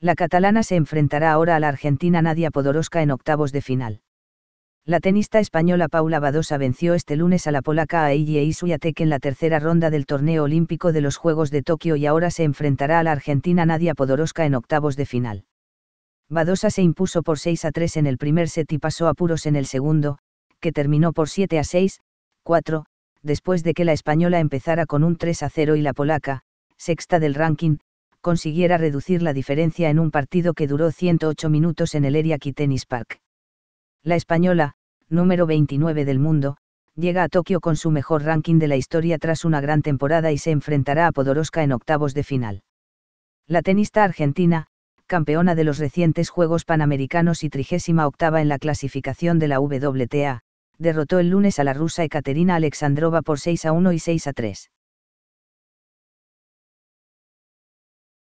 La catalana se enfrentará ahora a la argentina Nadia Podoroska en octavos de final. La tenista española Paula Badosa venció este lunes a la polaca Aille Isuyatek en la tercera ronda del torneo olímpico de los Juegos de Tokio y ahora se enfrentará a la argentina Nadia Podoroska en octavos de final. Badosa se impuso por 6 a 3 en el primer set y pasó a apuros en el segundo, que terminó por 7 a 6, 4, después de que la española empezara con un 3 a 0 y la polaca, sexta del ranking, consiguiera reducir la diferencia en un partido que duró 108 minutos en el Eriaki Tennis Park. La española, número 29 del mundo, llega a Tokio con su mejor ranking de la historia tras una gran temporada y se enfrentará a Podoroska en octavos de final. La tenista argentina, campeona de los recientes Juegos Panamericanos y trigésima octava en la clasificación de la WTA, derrotó el lunes a la rusa Ekaterina Alexandrova por 6 a 1 y 6 a 3.